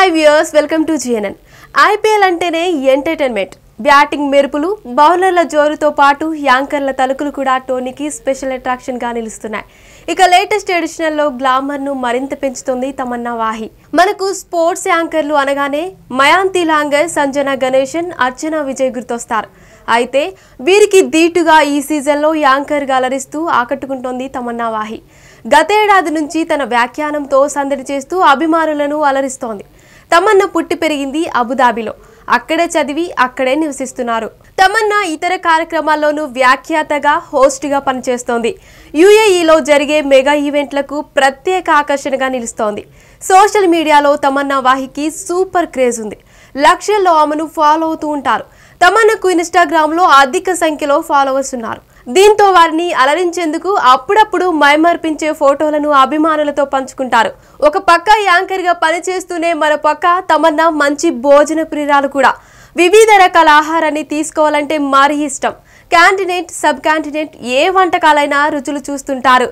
hi viewers welcome to GNN IPL అంటేనే entertainment batting మెరుపులు బౌలర్ల జోరుతో పాటు యాంకర్ల తలుకులు కూడా టోనీకి స్పెషల్ అట్రాక్షన్గా నిలుస్తున్నాయి ఇక లేటెస్ట్ ఎడిషనల్లో గ్లామర్ను మరింత పెంచుతుంది తమన్నా వాహి మనకు స్పోర్ట్స్ యాంకర్లు అనగానే మయాంతి లాంగర్ సంజన గణేశన్ అర్చన విజయ్ గుర్తొస్తారు అయితే వీరికి ధీటుగా ఈ సీజన్లో యాంకర్ అలరిస్తూ ఆకట్టుకుంటోంది తమన్నా వాహి గతేడాది నుంచి తన వ్యాఖ్యానంతో సందడి చేస్తూ అభిమానులను అలరిస్తోంది తమన్నా పుట్టి పెరిగింది అబుదాబిలో అక్కడే చదివి అక్కడే నివసిస్తున్నారు తమన్నా ఇతర కార్యక్రమాల్లోనూ వ్యాఖ్యాతగా హోస్ట్గా పనిచేస్తోంది యుఏఈలో జరిగే మెగా ఈవెంట్లకు ప్రత్యేక ఆకర్షణగా నిలుస్తోంది సోషల్ మీడియాలో తమన్నా వాహికి సూపర్ క్రేజ్ ఉంది లక్షల్లో ఆమెను ఫాలో అవుతూ ఉంటారు తమన్నకు ఇన్స్టాగ్రామ్లో అధిక సంఖ్యలో ఫాలోవర్స్ ఉన్నారు దీంతో వారిని అలరించేందుకు అప్పుడప్పుడు మైమర్పించే ఫోటోలను అభిమానులతో పంచుకుంటారు ఒక పక్క యాంకర్గా పనిచేస్తూనే మరో పక్క తమన్నా మంచి భోజన ప్రియురాలు కూడా వివిధ రకాల ఆహారాన్ని తీసుకోవాలంటే మరీ ఇష్టం క్యాండిడేట్ సబ్ క్యాండిడేట్ ఏ వంటకాలైనా రుచులు చూస్తుంటారు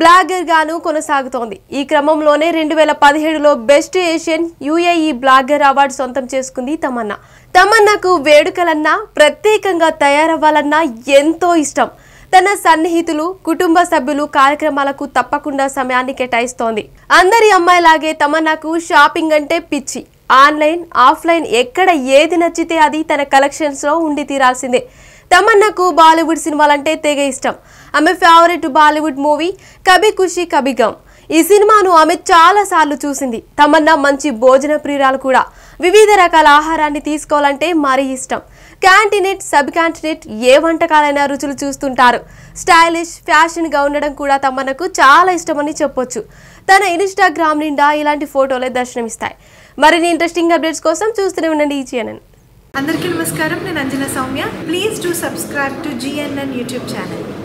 బ్లాగర్గాను కొనసాగుతోంది ఈ క్రమంలోనే రెండు వేల పదిహేడులో best Asian UAE blogger award సొంతం చేసుకుంది తమన్నా తమన్నాకు వేడుకలన్నా ప్రత్యేకంగా తయారవ్వాలన్నా ఎంతో ఇష్టం తన సన్నిహితులు కుటుంబ సభ్యులు కార్యక్రమాలకు తప్పకుండా సమయాన్ని కేటాయిస్తోంది అందరి అమ్మాయిలాగే తమన్నాకు షాపింగ్ అంటే పిచ్చి ఆన్లైన్ ఆఫ్లైన్ ఎక్కడ ఏది నచ్చితే అది తన కలెక్షన్స్లో ఉండి తీరాల్సిందే తమన్నాకు బాలీవుడ్ సినిమాలంటే తెగ ఇష్టం ఆమె favourite Bollywood movie Kabhi Khushi Kabhi Gham ఈ సినిమాను ఆమె చాలా సార్లు చూసింది తమన్నా మంచి భోజన ప్రియురాలు కూడా వివిధ రకాల ఆహారాన్ని తీసుకోవాలంటే మరీ ఇష్టం క్యాంటినేట్ సబ్ క్యాంటినేట్ ఏ వంటకాలైనా రుచులు చూస్తుంటారు స్టైలిష్ ఫ్యాషన్గా ఉండడం కూడా తమన్నకు చాలా ఇష్టమని చెప్పొచ్చు తన ఇన్స్టాగ్రామ్ నిండా ఇలాంటి ఫోటోలే దర్శనమిస్తాయి మరిన్ని ఇంట్రెస్టింగ్ అప్డేట్స్ కోసం చూస్తూనే ఉండండి ఈ ఛానల్ అందరికీ నమస్కారం నేను Anjana Soumya please do subscribe to GNN YouTube channel